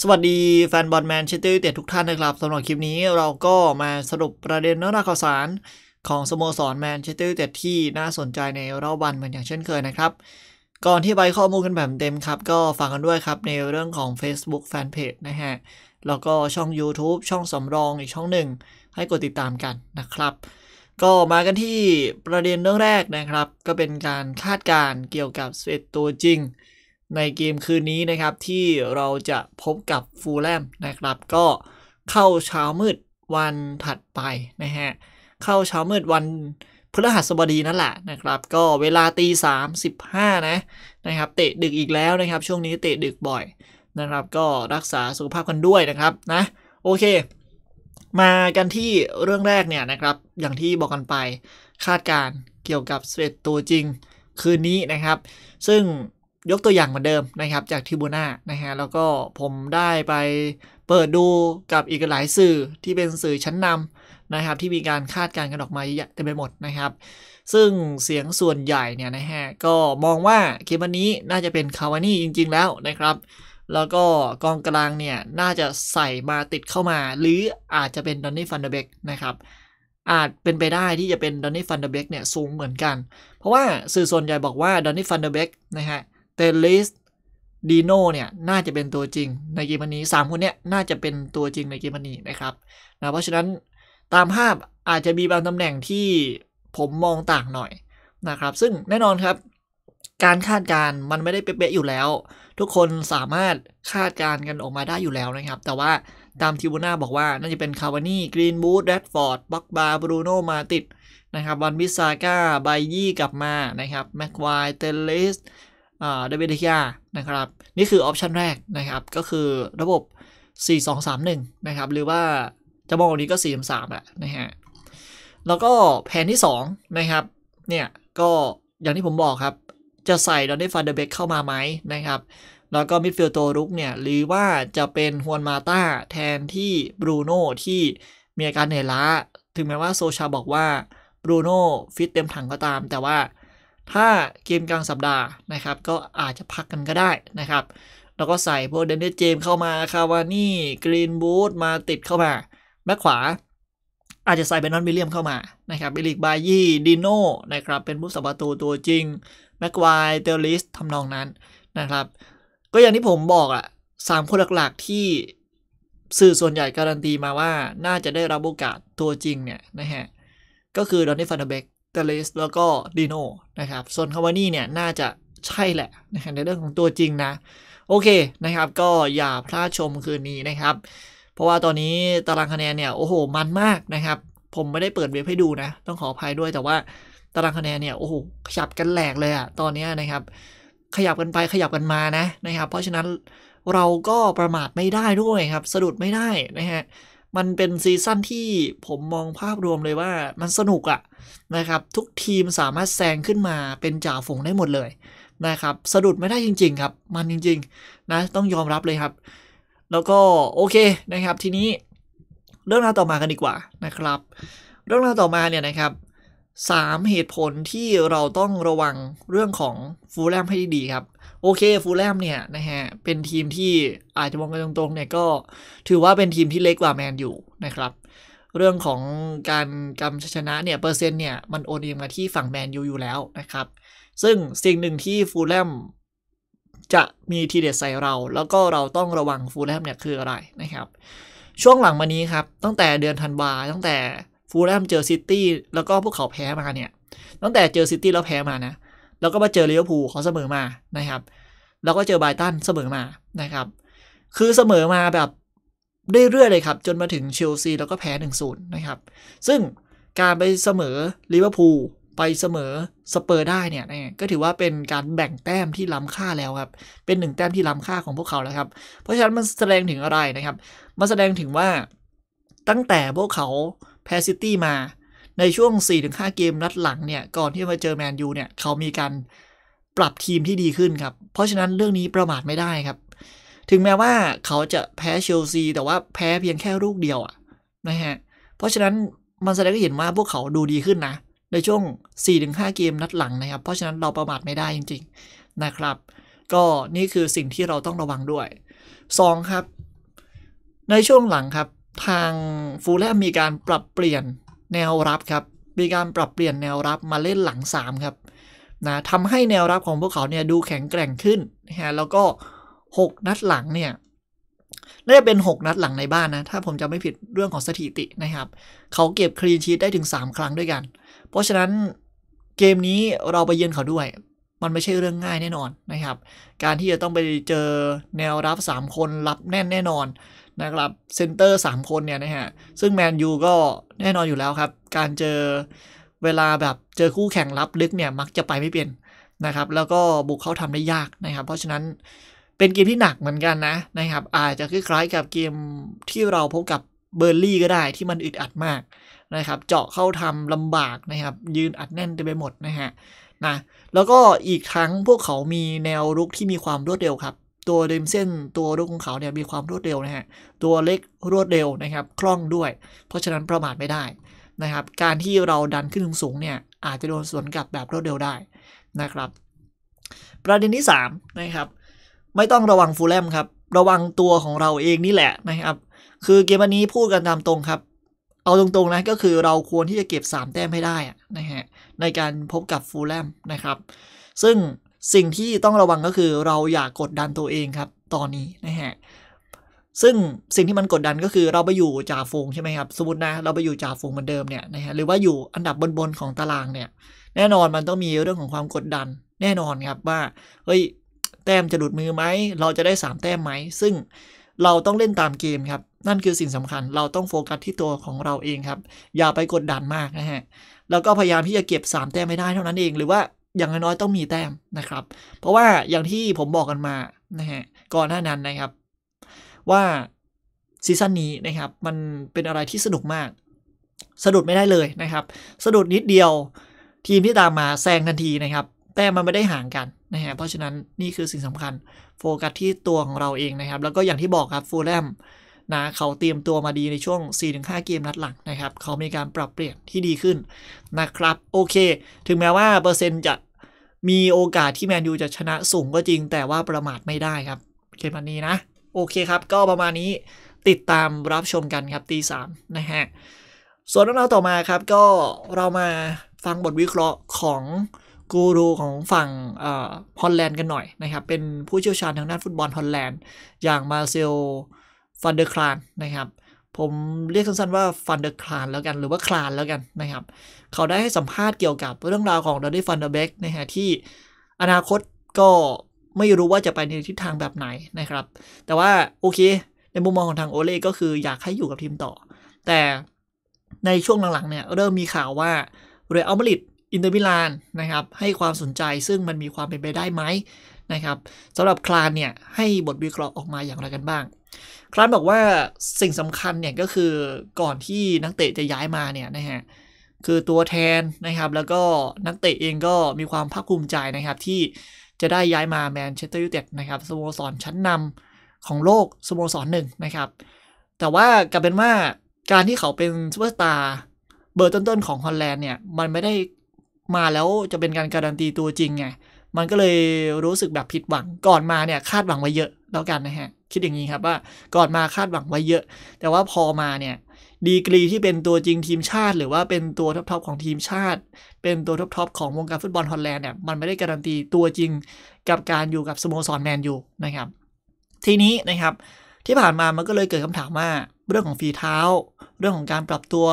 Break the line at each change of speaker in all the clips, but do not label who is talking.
สวัสดีแฟนบอลแมนเชสเตอร์ยูไนเต็ดทุกท่านนะครับสำหรับคลิปนี้เราก็มาสรุปประเด็นเนื้อหาข่าวสารของสโมสรแมนเชสเตอร์ยูไนเต็ดที่น่าสนใจในรอบวันเหมือนอย่างเช่นเคยนะครับ ก่อนที่ไปข้อมูลกันแบบเต็มครับ ก็ฝากกันด้วยครับในเรื่องของ Facebook Fanpage นะฮะ แล้วก็ช่อง YouTube ช่องสำรองอีกช่องหนึ่ง ให้กดติดตามกันนะครับ ก็มากันที่ประเด็นเรื่องแรกนะครับ ก็เป็นการคาดการเกี่ยวกับเสตตัวจริงในเกมคืนนี้นะครับที่เราจะพบกับฟูลแลมนะครับก็เข้าเช้ามืดวันถัดไปนะฮะเข้าเช้ามืดวันพฤหัสบดีนั่นแหละนะครับ ก็เวลาตีสามสิบห้านะนะครับ เตะดึกอีกแล้วนะครับ ช่วงนี้เตะดึกบ่อยนะครับ ก็รักษาสุขภาพกันด้วยนะครับนะโอเค มากันที่เรื่องแรกเนี่ยนะครับ อย่างที่บอก กันไปคาดการเกี่ยวกับสเวตตัวจริงคืนนี้นะครับ ซึ่งยกตัวอย่างเหมือนเดิมนะครับ จากทิบูน่านะฮะ แล้วก็ผมได้ไปเปิดดูกับอีกหลายสื่อที่เป็นสื่อชั้นนำนะครับ ที่มีการคาดการณ์กันออกมาเยอะเต็มไปหมดนะครับ ซึ่งเสียงส่วนใหญ่เนี่ยนะฮะ ก็มองว่าเกมวันนี้น่าจะเป็นคาวานี่จริงๆ แล้วนะครับ แล้วก็กองกลางเนี่ย น่าจะใส่มาติดเข้ามา หรืออาจจะเป็นดอนนี่ฟันเดเบกนะครับอาจเป็นไปได้ที่จะเป็นดอนนี่ฟันเดเบกเนี่ยสูงเหมือนกัน เพราะว่าสื่อส่วนใหญ่บอกว่าดอนนี่ฟันเดเบกนะฮะตนลิสดีโน่ เนี่ย น่าจะเป็นตัวจริงในเกมนี้3คนเนี่ยน่าจะเป็นตัวจริงในเกมนี้นะครับ นะ เพราะฉะนั้น ตามภาพอาจจะมีบางตำแหน่งที่ผมมองต่างหน่อยนะครับ ซึ่งแน่นอนครับ การคาดการมันไม่ได้เป๊ะๆอยู่แล้ว ทุกคนสามารถคาดการกันออกมาได้อยู่แล้วนะครับ แต่ว่าตามทิบูน่าบอกว่า น่าจะเป็นคาวานี่ กรีนบูธแรดฟอร์ดบักบา บรูโนมาติดนะครับ วันบิซาก้าไบยี่กลับมานะครับแม็กควายเตลลิสดวิทยานะครับ นี่คือออปชันแรกนะครับ ก็คือระบบ 4231 นะครับ หรือว่าจะมองนี้ก็ 43แหละนะฮะ แล้วก็แผนที่2นะครับ เนี่ยก็อย่างที่ผมบอกครับ จะใส่ดอนนี่ฟาเดเบกเข้ามาไหมนะครับ แล้วก็มิดฟิลด์ตัวรุกเนี่ย หรือว่าจะเป็นฮวนมาตาแทนที่บรูโน่ที่มีอาการเหนื่อยล้า ถึงแม้ว่าโซชาบอกว่าบรูโน่ฟิตเต็มถังก็ตาม แต่ว่าถ้าเกมกลางสัปดาห์นะครับก็อาจจะพักกันก็ได้นะครับ แล้วก็ใส่พวกเดนเสเจมเข้ามาคาวานี่กรีนบูธมาติดเข้ามา แบ็คขวา อาจจะใส่เบนนอนวิลเลียมเข้ามานะครับบิลิกบายี่ดิโน่นะครับ เป็นผู้สับประตู ตัวจริงแม็กควายเตอร์ลิสทำนองนั้นนะครับ ก็อย่างที่ผมบอกอะสามคนหลักๆที่สื่อส่วนใหญ่การันตีมาว่าน่าจะได้รับโอกาสตัวจริงเนี่ยนะฮะก็คือดอนนี่ฟันเดเบกเตเลสแล้วก็ดีโนนะครับ ส่วนคาวานี่เนี่ยน่าจะใช่แหละนะในเรื่องของตัวจริงนะ โอเคนะครับก็อย่าพลาดชมคืนนี้นะครับ เพราะว่าตอนนี้ตารางคะแนนเนี่ยโอ้โหมันมากนะครับ ผมไม่ได้เปิดเว็บให้ดูนะ ต้องขออภัยด้วยแต่ว่าตารางคะแนนเนี่ยโอ้โหขยับกันแหลกเลยอะตอนนี้นะครับ ขยับกันไปขยับกันมานะนะครับ เพราะฉะนั้นเราก็ประมาทไม่ได้ด้วยครับสะดุดไม่ได้นะฮะมันเป็นซีซั่นที่ผมมองภาพรวมเลยว่ามันสนุกอะนะครับ ทุกทีมสามารถแซงขึ้นมาเป็นจ่าฝูงได้หมดเลย นะครับสะดุดไม่ได้จริงๆครับ มันจริงๆ นะ ต้องยอมรับเลยครับ แล้วก็โอเคนะครับ ทีนี้เรื่องราวต่อมากันดีกว่านะครับ เรื่องราวต่อมาเนี่ยนะครับสามเหตุผลที่เราต้องระวังเรื่องของฟูลแลมให้ดีครับโอเคฟูลแลมเนี่ยนะฮะเป็นทีมที่อาจจะมองกันตรงๆเนี่ยก็ถือว่าเป็นทีมที่เล็กกว่าแมนอยู่นะครับเรื่องของการกำชนะเนี่ยเปอร์เซ็นต์เนี่ยมันโอนเอยงมาที่ฝั่งแมนยูอยู่แล้วนะครับซึ่งสิ่งหนึ่งที่ฟูลแลมจะมีทีเด็ดใส่เรา แล้วก็เราต้องระวังฟูลแลมเนี่ยคืออะไรนะครับช่วงหลังมานี้ครับ ตั้งแต่เดือนธันวาตั้งแต่ฟูลแลมเจอซิตี้แล้วก็พวกเขาแพ้มาเนี่ยตั้งแต่เจอซิตี้แล้วแพ้มานะแล้วก็มาเจอลิเวอร์พูลเขาเสมอมานะครับ แล้วก็เจอไบตันเสมอมานะครับ คือเสมอมาแบบเรื่อยๆเลยครับ จนมาถึงเชลซีแล้วก็แพ้1นศูนย์นะครับ ซึ่งการไปเสมอลิเวอร์พูลไปเสมอสเปอร์ได้เนี่ย ก็ถือว่าเป็นการแบ่งแต้มที่ล้ำค่าแล้วครับ เป็นหนึ่งแต้มที่ล้ำค่าของพวกเขาแล้วครับ เพราะฉะนั้นมันแสดงถึงอะไรนะครับ มันแสดงถึงว่าตั้งแต่พวกเขาแพ้ซิตี้มาในช่วง 4-5 เกมนัดหลังเนี่ย ก่อนที่มาเจอ แมนยูเนี่ย เขามีการปรับทีมที่ดีขึ้นครับ เพราะฉะนั้นเรื่องนี้ประมาทไม่ได้ครับ ถึงแม้ว่าเขาจะแพ้เชลซีแต่ว่าแพ้เพียงแค่ ลูกเดียวอะนะฮะ เพราะฉะนั้นมันแสดงให้เห็นว่าพวกเขาดูดีขึ้นนะ ในช่วง 4-5 เกมนัดหลังนะครับ เพราะฉะนั้นเราประมาทไม่ได้จริงๆนะครับ ก็นี่คือสิ่งที่เราต้องระวังด้วย2ครับ ในช่วงหลังครับทางฟูลแลมมีการปรับเปลี่ยนแนวรับครับ มีการปรับเปลี่ยนแนวรับมาเล่นหลัง 3 ครับนะทำให้แนวรับของพวกเขาเนี่ยดูแข็งแกร่งขึ้นฮะแล้วก็ 6 นัดหลังเนี่ยน่าจะเป็น 6 นัดหลังในบ้านนะ ถ้าผมจะไม่ผิดเรื่องของสถิตินะครับ เขาเก็บคลีนชีตได้ถึง3 ครั้งด้วยกัน เพราะฉะนั้นเกมนี้เราไปเยือนเขาด้วย มันไม่ใช่เรื่องง่ายแน่นอนนะครับ การที่จะต้องไปเจอแนวรับ 3 คนรับแน่นแน่นอนนะครับเซนเตอร์3คนเนี่ยนะฮะซึ่งแมนยูก็แน่นอนอยู่แล้วครับ การเจอเวลาแบบเจอคู่แข่งรับลึกเนี่ยมักจะไปไม่เป็นนะครับแล้วก็บุกเข้าทำได้ยากนะครับเพราะฉะนั้นเป็นเกมที่หนักเหมือนกันนะนะครับอาจจะคล้ายๆกับเกมที่เราพบกับเบอร์ลี่ก็ได้ ที่มันอึดอัดมากนะครับเจาะเข้าทำลำบากนะครับยืนอัดแน่นเต็มไปหมดนะฮะนะแล้วก็อีกทั้งพวกเขามีแนวรุกที่มีความรวดเร็วครับตัวริมเส้นตัวลูกของเขาเนี่ยมีความรวดเร็วนะฮะตัวเล็กรวดเร็วนะครับ คล่องด้วย เพราะฉะนั้นประมาทไม่ได้นะครับ การที่เราดันขึ้นสูงเนี่ยอาจจะโดนสวนกลับแบบรวดเร็วได้นะครับ ประเด็นที่ 3 นะครับ ไม่ต้องระวังฟูลแลมครับ ระวังตัวของเราเองนี่แหละนะครับ คือเกมวันนี้พูดกันตามตรงครับ เอาตรงๆนะก็คือเราควรที่จะเก็บ3แต้มให้ได้นะฮะในการพบกับฟูลแลมนะครับซึ่งสิ่งที่ต้องระวังก็คือเราอย่ากดดันตัวเองครับตอนนี้นะฮะซึ่งสิ่งที่มันกดดันก็คือเราไปอยู่จ่าฝูง ใช่ไหมครับ สมมตินะ เราไปอยู่จ่าฝูงเหมือนเดิมเนี่ยนะฮะหรือว่าอยู่อันดับบนๆของตารางเนี่ย แน่นอนมันต้องมีเรื่องของความกดดัน แน่นอนครับว่าเฮ้ยแต้มจะหลุดมือไหมเราจะได้3แต้มไหมซึ่งเราต้องเล่นตามเกมครับนั่นคือสิ่งสำคัญเราต้องโฟกัสที่ตัวของเราเองครับอย่าไปกดดันมากนะฮะแล้วก็พยายามที่จะเก็บ3แต้มไม่ได้เท่านั้นเองหรือว่าอย่างน้อย ต้องมีแต้มนะครับ เพราะว่าอย่างที่ผมบอกกันมา นะฮะ ก่อนหน้านั้นนะครับ ว่าซีซั่นนี้นะครับ มันเป็นอะไรที่สนุกมาก สะดุดไม่ได้เลยนะครับสะดุดนิดเดียว ทีมที่ตามมาแซงทันทีนะครับ แต้มมันไม่ได้ห่างกันนะฮะเพราะฉะนั้นนี่คือสิ่งสำคัญโฟกัสที่ตัวของเราเองนะครับ แล้วก็อย่างที่บอกครับฟูลแลมนะเขาเตรียมตัวมาดีในช่วง 4-5 เกมนัดหลังนะครับ เขามีการปรับเปลี่ยนที่ดีขึ้นนะครับ โอเค ถึงแม้ว่าเปอร์เซ็นต์จะมีโอกาสที่แมนยูจะชนะสูงก็จริง แต่ว่าประมาทไม่ได้ครับ เกมวันนี้นะ โอเคครับ ก็ประมาณนี้ติดตามรับชมกันครับตีสามนะฮะ ส่วนเรื่องราวต่อมาครับ ก็เรามาฟังบทวิเคราะห์ของกูรูของฝั่งฮอลแลนด์กันหน่อยนะครับ เป็นผู้เชี่ยวชาญทางด้านฟุตบอลฮอลแลนด์อย่างมาเซลฟันเดอร์คลานนะครับ ผมเรียกสั้นๆว่าฟันเดอร์คลานแล้วกันหรือว่าคลานแล้วกันนะครับ เขาได้ให้สัมภาษณ์เกี่ยวกับเรื่องราวของดอดี้ฟันเดอร์เบกนะฮะที่อนาคตก็ ไม่รู้ว่าจะไปในทิศทางแบบไหนนะครับ แต่ว่า โอเค ในมุมมองของทางโอเล่ก็คืออยากให้อยู่กับทีมต่อ แต่ในช่วงหลังๆเนี่ย เริ่มมีข่าวว่าเรอัลมาดริดอินเตอร์มิลานนะครับให้ความสนใจซึ่งมันมีความเป็นไปได้ไหมนะครับสำหรับคลานเนี่ยให้บทวิเคราะห์ออกมาอย่างไรกันบ้างครันบอกว่าสิ่งสำคัญเนี่ยก็คือก่อนที่นักเตะจะย้ายมาเนี่ยนะฮะคือตัวแทนนะครับแล้วก็นักเตะเองก็มีความภาคภูมิใจนะครับ ที่จะได้ย้ายมาแมนเชสเตอร์ยูไนเต็ดนะครับ สโมสรชั้นนำของโลกสโมสรหนึ่งนะครับ แต่ว่ากลายเป็นว่าการที่เขาเป็นซูเปอร์สตาร์เบอร์ต้นๆของฮอลแลนด์เนี่ย มันไม่ได้มาแล้วจะเป็นการการันตีตัวจริงไงมันก็เลยรู้สึกแบบผิดหวังก่อนมาเนี่ยคาดหวังไว้เยอะแล้วกันนะฮะคิดอย่างนี้ครับว่าก่อนมาคาดหวังไว้เยอะ แต่ว่าพอมาเนี่ยดีกรีที่เป็นตัวจริงทีมชาติ หรือว่าเป็นตัวท็อปทอปของทีมชาติ เป็นตัวท็อปทอปของวงการฟุตบอลฮอลแลนด์เนี่ยมันไม่ได้การันตีตัวจริงกับการอยู่กับสโมสรแมนยูนะครับ ทีนี้นะครับที่ผ่านมามันก็เลยเกิดคำถามว่าเรื่องของฝีเท้า เรื่องของการปรับตัว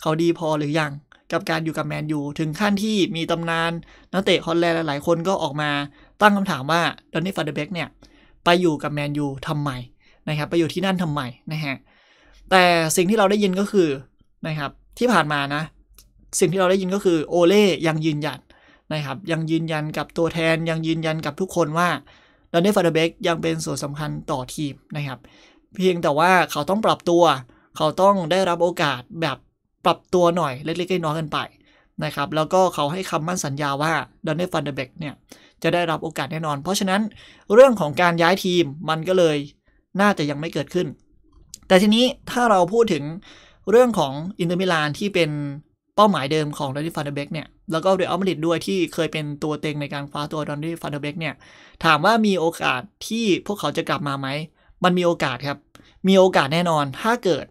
เขาดีพอหรือยังกับการอยู่กับแมนยูถึงขั้นที่มีตำนาน นักเตะฮอลแลนด์หลาย ๆคนก็ออกมาตั้งคำถามว่าดอนนี่ฟาเดเบกเนี่ยไปอยู่กับแมนยูทำไมนะครับไปอยู่ที่นั่นทำไมนะฮะแต่สิ่งที่เราได้ยินก็คือนะครับที่ผ่านมานะสิ่งที่เราได้ยินก็คือโอเล่ยังยืนยันนะครับยังยืนยันกับตัวแทน ยังยืนยันกับทุกคนว่าดอนนี่ฟาเดเบกยังเป็นส่วนสำคัญต่อทีมนะครับเพียงแต่ว่าเขาต้องปรับตัว เขาต้องได้รับโอกาสแบบปรับตัวหน่อยเล็ก ๆ น้อยกันไปนะครับแล้วก็เขาให้คำมั่นสัญญาว่าดอนเน่ฟันเดเบกเนี่ยจะได้รับโอกาสแน่นอน เพราะฉะนั้นเรื่องของการย้ายทีมมันก็เลยน่าจะยังไม่เกิดขึ้น แต่ทีนี้ถ้าเราพูดถึงเรื่องของอินเตอร์มิลานที่เป็นเป้าหมายเดิมของดอนนี่ฟันเดเบกเนี่ยแล้วก็เรอัลมาดริดด้วยที่เคยเป็นตัวเต็งในการคว้าตัวดอนนี่ฟันเดเบกเนี่ยถามว่ามีโอกาสที่พวกเขาจะกลับมาไหมมันมีโอกาสครับมีโอกาสแน่นอนถ้าเกิด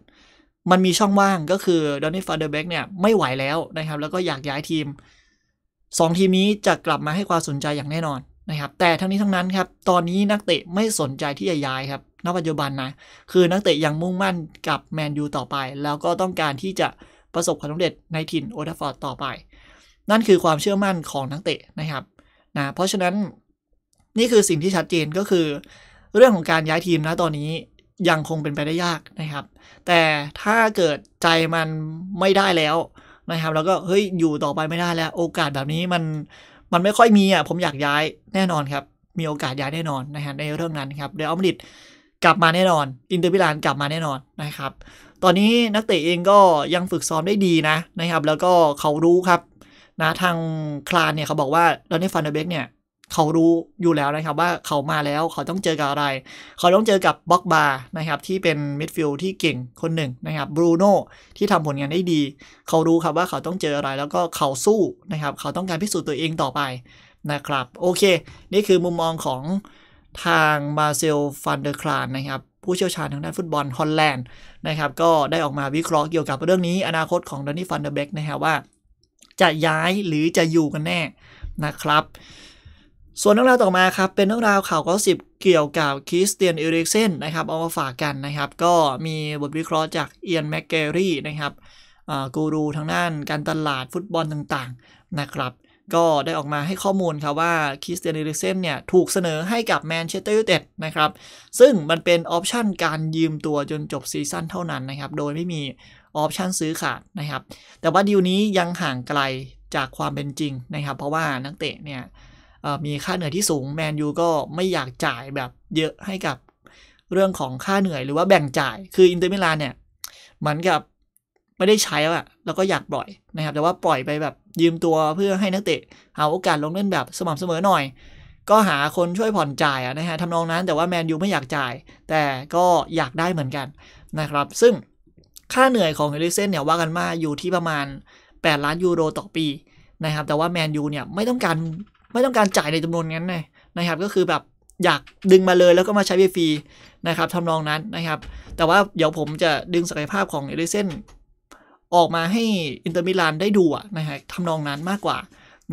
มันมีช่องว่างก็คือดอนนี่ฟาเดอร์เบกเนี่ยไม่ไหวแล้วนะครับ แล้วก็อยากย้ายทีม 2 ทีมนี้จะกลับมาให้ความสนใจอย่างแน่นอนนะครับ แต่ทั้งนี้ทั้งนั้นครับ ตอนนี้นักเตะไม่สนใจที่จะย้ายครับณปัจจุบันนะ คือนักเตะยังมุ่งมั่นกับแมนยูต่อไป แล้วก็ต้องการที่จะประสบความสำเร็จในถิ่นโอทาฟอร์ดต่อไป นั่นคือความเชื่อมั่นของนักเตะนะครับนะเพราะฉะนั้นนี่คือสิ่งที่ชัดเจนก็คือ เรื่องของการย้ายทีมนะตอนนี้ยังคงเป็นไปได้ยากนะครับ แต่ถ้าเกิดใจมันไม่ได้แล้วนะครับ แล้วก็เฮ้ย อยู่ต่อไปไม่ได้แล้วโอกาสแบบนี้มัน มันไม่ค่อยมีอ่ะผมอยากย้ายแน่นอนครับมีโอกาสย้ายแน่นอนนะฮะในเรื่องนั้นครับเดลอมริดกลับมาแน่นอนอินเตอร์มิลานกลับมาแน่นอนนะครับตอนนี้นักเตะเองก็ยังฝึกซ้อมได้ดีนะนะครับ แล้วก็เขารู้ครับนะทางคลานเนี่ยเขาบอกว่าตอนนี้ฟันเดเบกเนี่ยเขารู้อยู่แล้วนะครับว่าเขามาแล้วเขาต้องเจอกับอะไร เขาต้องเจอกับบล็อกบาร์นะครับที่เป็นมิดฟิลด์ที่เก่งคนหนึ่งนะครับบรูโน่ที่ทำผลงานได้ดี เขารู้ครับว่าเขาต้องเจออะไรแล้วก็เขาสู้นะครับ เขาต้องการพิสูจน์ตัวเองต่อไปนะครับ โอเค นี่คือมุมมองของทางมาเซลฟันเดอร์คลานนะครับผู้เชี่ยวชาญทางด้านฟุตบอลฮอลแลนด์นะครับก็ได้ออกมาวิเคราะห์เกี่ยวกับเรื่องนี้อนาคตของดันนี่ฟันเดอร์เบกนะครับว่า จะย้ายหรือจะอยู่กันแน่นะครับส่วนเรื่องราวต่อมาครับเป็นเรื่องราวข่าวก็สิบเกี่ยวกับคริสเตียนเอริกเซนนะครับเอามาฝากกันนะครับ ก็มีบทวิเคราะห์จากเอียนแมกเกอรี่นะครับกูรูทางด้านการตลาดฟุตบอลต่างๆนะครับก็ได้ออกมาให้ข้อมูลครับว่าคริสเตียนเอริกเซนเนี่ยถูกเสนอให้กับแมนเชสเตอร์ยูไนเต็ดนะครับซึ่งมันเป็นออปชันการยืมตัวจนจบซีซั่นเท่านั้นนะครับโดยไม่มีออปชันซื้อขาดนะครับแต่ว่าดีลนี้ยังห่างไกลจากความเป็นจริงนะครับ เพราะว่านักเตะเนี่ยมีค่าเหนื่อย ที่สูง แมนยูก็ไม่อยากจ่ายแบบเยอะให้กับเรื่องของค่าเหนื่อย หรือว่าแบ่งจ่าย คืออินเตอร์มิลานเนี่ยเหมือนกับไม่ได้ใช้อะแล้วก็อยากปล่อยนะครับแต่ว่าปล่อยไปแบบยืมตัวเพื่อให้นักเตะหาโอกาสลงเล่นแบบ สม่ำเสมอหน่อย ก็หาคนช่วยผ่อนจ่ายนะฮะทำนองนั้นแต่ว่าแมนยูไม่อยากจ่าย แต่ก็อยากได้เหมือนกันนะครับ ซึ่งค่าเหนื่อยของเอลิเซนเนี่ยว่ากันมาอยู่ที่ประมาณ 8 ล้านยูโรต่อปีนะครับ แต่ว่าแมนยูเนี่ยไม่ต้องการไม่ต้องการจ่ายในจำนวนนั้นเลยนะครับก็คือแบบอยากดึงมาเลยแล้วก็มาใช้ฟรีนะครับทำนองนั้นนะครับแต่ว่าเดี๋ยวผมจะดึงศักยภาพของเอลิเซนออกมาให้อินเตอร์มิลานได้ดูนะฮะทำนองนั้นมากกว่า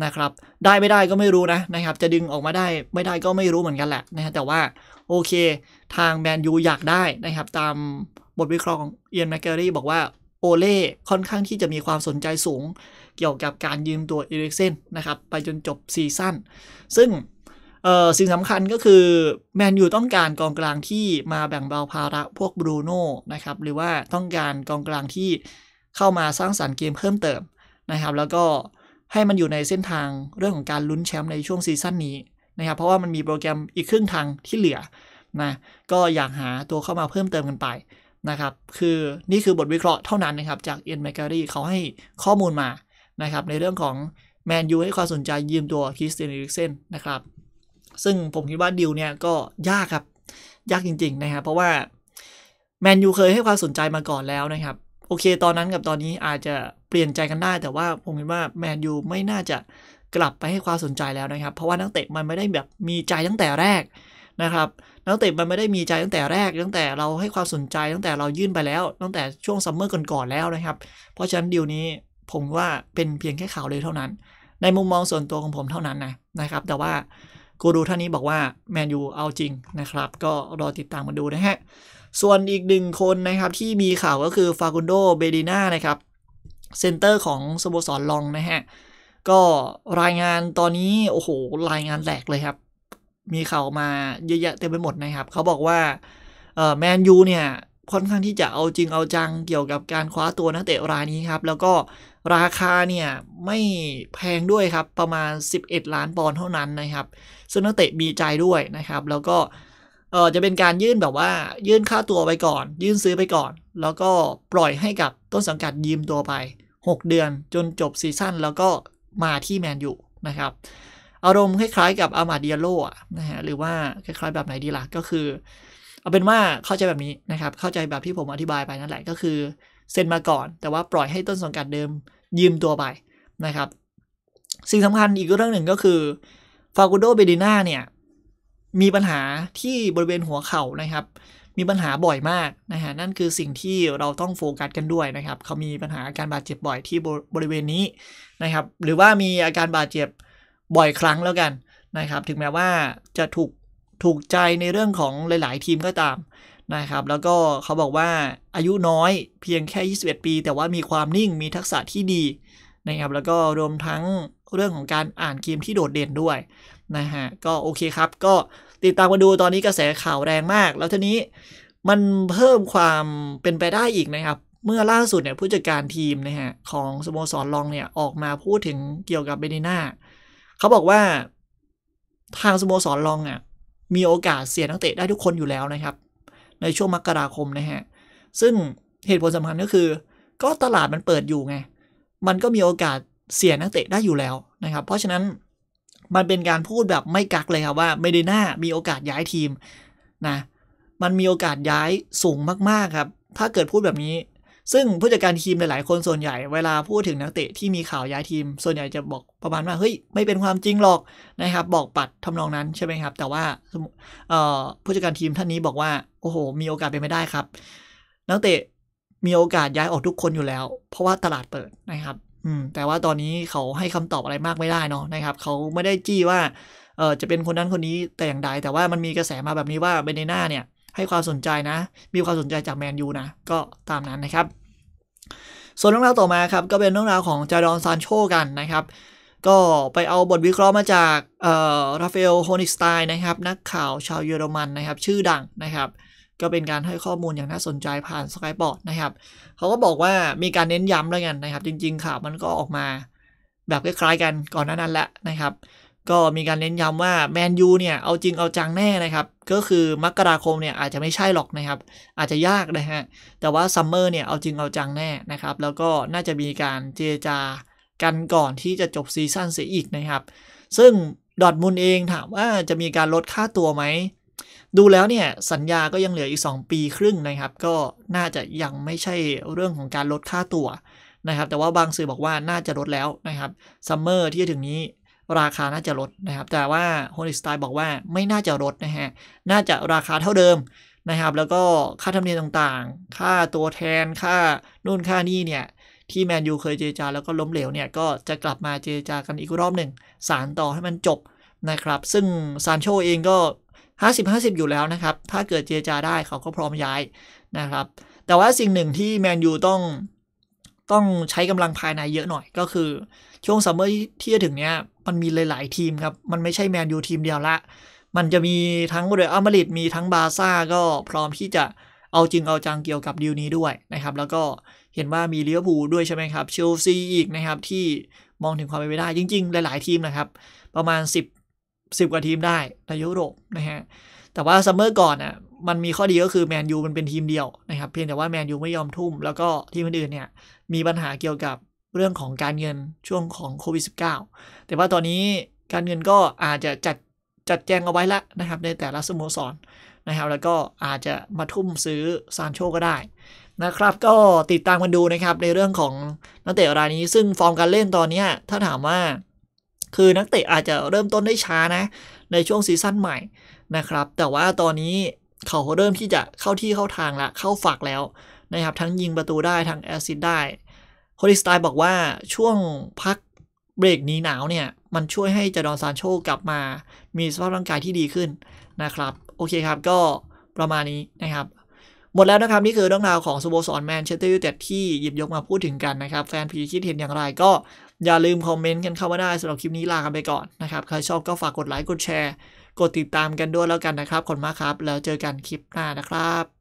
นะครับได้ไม่ได้ก็ไม่รู้นะนะครับจะดึงออกมาได้ไม่ได้ก็ไม่รู้เหมือนกันแหละนะฮะแต่ว่าโอเคทางแมนยูอยากได้นะครับตามบทวิเคราะห์ของเอียนแมคเกอรี่บอกว่าโอเล่ค่อนข้างที่จะมีความสนใจสูง เกี่ยวกับการยืมตัวเอริกเซนนะครับไปจนจบซีซั่นซึ่งสิ่งสำคัญก็คือแมนยูต้องการกองกลางที่มาแบ่งเบาภาระพวกบรูโน่นะครับ หรือว่าต้องการกองกลางที่เข้ามาสร้างสารรค์เกมเพิ่มเติม นะครับ แล้วก็ให้มันอยู่ในเส้นทางเรื่องของการลุ้นแชมป์ในช่วงซีซั่นนี้นะครับเพราะว่ามันมีโปรแกรมอีกครึ่งทางที่เหลือนะก็อยากหาตัวเข้ามาเพิ่มเติมกันไปนะครับ คือนี่คือบทวิเคราะห์เท่านั้นนะครับ จากเอ็นแมกการีเขาให้ข้อมูลมานะครับ ในเรื่องของแมนยูให้ความสนใจยืมตัวคริสเตียนอีริกเซนนะครับซึ่งผมคิดว่าดิวเนี่ยก็ยากครับ ยากจริง ๆนะครับเพราะว่าแมนยูเคยให้ความสนใจมาก่อนแล้วนะครับโอเค ตอนนั้นกับตอนนี้อาจจะเปลี่ยนใจกันได้ แต่ว่าผมคิดว่าแมนยูไม่น่าจะกลับไปให้ความสนใจแล้วนะครับ เพราะว่านักเตะมันไม่ได้แบบมีใจตั้งแต่แรกนะครับนักเตะมันไม่ได้มีใจตั้งแต่แรกตั้งแต่เราให้ความสนใจตั้งแต่เรายื่นไปแล้วตั้งแต่ช่วงซัมเมอร์ก่อนๆแล้วนะครับ เพราะฉะนั้นดีลนี้ผมว่าเป็นเพียงแค่ข่าวเลยเท่านั้น ในมุมมองส่วนตัวของผมเท่านั้นนะนะครับ แต่ว่ากูดูท่านนี้บอกว่าแมนยูเอาจริงนะครับก็รอติดตามมาดูนะฮะ ส่วนอีกหนึ่งคนนะครับที่มีข่าวก็คือฟากุนโด เบดีน่านะครับเซนเตอร์ของสโมสรลองนะฮะก็รายงานตอนนี้โอ้โหรายงานแหลกเลยครับมีข่าวมาเยอะแยะเต็มไปหมดนะครับ เขาบอกว่าแมนยูเนี่ยค่อนข้างที่จะเอาจริงเอาจังเกี่ยวกับการคว้าตัวนักเตะรายนี้ครับ แล้วก็ราคาเนี่ยไม่แพงด้วยครับ ประมาณ 11 ล้านปอนด์เท่านั้นนะครับซึ่งนักเตะมีใจด้วยนะครับ แล้วก็เออจะเป็นการยื่นแบบว่ายื่นค่าตัวไปก่อน ยื่นซื้อไปก่อน แล้วก็ปล่อยให้กับต้นสังกัดยืมตัวไป6เดือนจนจบซีซั่นแล้วก็มาที่แมนยูนะครับอารมณ์คล้ายๆกับอามาเดียโลนะฮะหรือว่าคล้ายๆแบบไหนดีล่ะก็คือ เอาเป็นว่าเข้าใจแบบนี้นะครับ เข้าใจแบบที่ผมอธิบายไปนั่นแหละก็คือ เซ็นมาก่อน แต่ว่าปล่อยให้ต้นสังกัดเดิมยืมตัวไป นะครับ สิ่งสำคัญอีกเรื่องหนึ่งก็คือฟาโกโดเบดิน่าเนี่ย มีปัญหาที่บริเวณหัวเข่านะครับ มีปัญหาบ่อยมากนะฮะนั่นคือสิ่งที่เราต้องโฟกัสกันด้วยนะครับ เขามีปัญหาอาการบาดเจ็บบ่อยที่บริเวณนี้นะครับ หรือว่ามีอาการบาดเจ็บบ่อยครั้งแล้วกันนะครับถึงแม้ว่าจะถูกถูกใจในเรื่องของหลายๆ ทีมก็ตามนะครับแล้วก็เขาบอกว่าอายุน้อยเพียงแค่ 21 ปี แต่ว่ามีความนิ่งมีทักษะที่ดีนะครับแล้วก็รวมทั้งเรื่องของการอ่านเกมที่โดดเด่นด้วยนะฮะก็โอเคครับก็ติดตามมาดูตอนนี้กระแสข่าวแรงมาก แล้วทีนี้มันเพิ่มความเป็นไปได้อีกนะครับเมื่อล่าสุดเนี่ยผู้จัดการทีมนะฮะของสโมสรลองเนี่ยออกมาพูดถึงเกี่ยวกับเบนิน่าเขาบอกว่าทางสโมสรลองอ่ะ มีโอกาสเสียนักเตะได้ทุกคนอยู่แล้วนะครับ ในช่วงมกราคมนะฮะ ซึ่งเหตุผลสำคัญก็คือ ก็ตลาดมันเปิดอยู่ไงมันก็มีโอกาสเสียนักเตะได้อยู่แล้วนะครับ เพราะฉะนั้นมันเป็นการพูดแบบไม่กักเลยครับว่าเมดิน่ามีโอกาสย้ายทีมนะ มันมีโอกาสย้ายสูงมากๆครับ ถ้าเกิดพูดแบบนี้ซึ่งผู้จัดการทีมหลายๆ คนส่วนใหญ่เวลาพูดถึงนักเตะที่มีข่าวย้ายทีมส่วนใหญ่จะบอกประมาณว่าเฮ้ยไม่เป็นความจริงหรอกนะครับ บอกปัดทำนองนั้นใช่ไหมครับ แต่ว่าผู้จัดการทีมท่านนี้บอกว่าโอ้โห มีโอกาสเป็นไม่ได้ครับ นักเตะมีโอกาสย้ายออกทุกคนอยู่แล้ว เพราะว่าตลาดเปิดนะครับ อืม แต่ว่าตอนนี้เขาให้คำตอบอะไรมากไม่ได้เนาะนะครับ เขาไม่ได้จี้ว่าเออจะเป็นคนนั้นคนนี้แต่อย่างใด แต่ว่ามันมีกระแสมาแบบนี้ว่าเบเนน่าเนี่ยให้ความสนใจนะ มีความสนใจจากแมนยูนะ ก็ตามนั้นนะครับ ส่วนเรื่องราวต่อมาครับ ก็เป็นเรื่องราวของจารอนซานโชกันนะครับ ก็ไปเอาบทวิเคราะห์มาจากเอ่อ ราฟาเอลโฮนิสไตน์นะครับ นักข่าวชาวเยอรมันนะครับ ชื่อดังนะครับ ก็เป็นการให้ข้อมูลอย่างน่าสนใจผ่านสกายบอร์ดนะครับ เขาก็บอกว่ามีการเน้นย้ำแล้วกันนะครับ จริง ๆข่าวมันก็ออกมาแบบคล้ายๆกันก่อนหน้านั้นแหละนะครับก็มีการเน้นย้ำว่าแมนยูเนี่ย เอาจริงเอาจังแน่นะครับ ก็คือมกราคมเนี่ยอาจจะไม่ใช่หรอกนะครับ อาจจะยากนะฮะ แต่ว่าซัมเมอร์เนี่ย เอาจริงเอาจังแน่นะครับ แล้วก็น่าจะมีการเจรจากันก่อนที่จะจบซีซั่นเสียอีกนะครับ ซึ่งดอทมุลเองถามว่าจะมีการลดค่าตัวไหม ดูแล้วเนี่ยสัญญาก็ยังเหลืออีก 2 ปีครึ่งนะครับ ก็น่าจะยังไม่ใช่เรื่องของการลดค่าตัวนะครับ แต่ว่าบางสื่อบอกว่าน่าจะลดแล้วนะครับซัมเมอร์ที่จะถึงนี้ราคาน่าจะลดนะครับ แต่ว่าโฮลิสไตล์บอกว่าไม่น่าจะลดนะฮะ น่าจะราคาเท่าเดิมนะครับ แล้วก็ค่าธรรมเนียมต่างๆ ค่าตัวแทนค่านู่นค่านี่เนี่ย ที่แมนยูเคยเจรจาแล้วก็ล้มเหลวเนี่ยก็จะกลับมาเจรจากันอีกรอบหนึ่งสารต่อให้มันจบนะครับ ซึ่งซานโชเองก็ 50-50 อยู่แล้วนะครับ ถ้าเกิดเจรจาได้เขาก็พร้อมย้ายนะครับ แต่ว่าสิ่งหนึ่งที่แมนยูต้องต้องใช้กำลังภายในเยอะหน่อยก็คือช่วงซัมเมอร์ที่จะถึงเนี้ยมันมีหลาย ๆ ทีมครับ มันไม่ใช่แมนยูทีมเดียวละมันจะมีทั้งเรอัลมาดริดมีทั้งบาซ่าก็พร้อมที่จะเอาจริงเอาจังเกี่ยวกับดีลนี้ด้วยนะครับ แล้วก็เห็นว่ามีเลี้ยบูด้วยใช่ไหมครับเชลซีอีกนะครับที่มองถึงความเป็นไปได้จริง ๆ หลาย ๆ ทีมนะครับ ประมาณ 10 10 กว่าทีมได้ในยุโรปนะฮะแต่ว่าซัมเมอร์ก่อนอ่ะมันมีข้อดีก็คือแมนยูมันเป็นทีมเดียวนะครับเพียงแต่ว่าแมนยูไม่ยอมทุ่มแล้วก็ทีมอื่นๆเนี่ยมีปัญหาเกี่ยวกับเรื่องของการเงินช่วงของโควิด -19 แต่ว่าตอนนี้การเงินก็อาจจะจัดจัดแจงเอาไว้ละนะครับ ในแต่ละสโมสรนะครับ แล้วก็อาจจะมาทุ่มซื้อซานโชก็ได้นะครับ ก็ติดตามกันดูนะครับ ในเรื่องของนักเตะรายนี้ ซึ่งฟอร์มการเล่นตอนนี้ ถ้าถามว่า คือนักเตะอาจจะเริ่มต้นได้ช้านะในช่วงซีซั่นใหม่นะครับ แต่ว่าตอนนี้เขาเริ่มที่จะเข้าที่เข้าทางละ เข้าฝักแล้วนะครับ ทั้งยิงประตูได้ทั้งแอซิดได้โฮลิสไตน์บอกว่าช่วงพักเบรกนี้หนาวเนี่ย มันช่วยให้จดอนซานโชกลับมา มีสภาพร่างกายที่ดีขึ้นนะครับ โอเคครับก็ประมาณนี้นะครับ หมดแล้วนะครับ นี่คือเรื่องราวของสโมสรแมนเชสเตอร์ยูไนเต็ดที่หยิบยกมาพูดถึงกันนะครับ แฟนพีคิดเห็นอย่างไรก็อย่าลืมคอมเมนต์กันเข้ามาได้สำหรับคลิปนี้ลากันไปก่อนนะครับใครชอบก็ฝากกดไลค์กดแชร์กดติดตามกันด้วยแล้วกันนะครับขอบคุณมากครับ แล้วเจอกันคลิปหน้านะครับ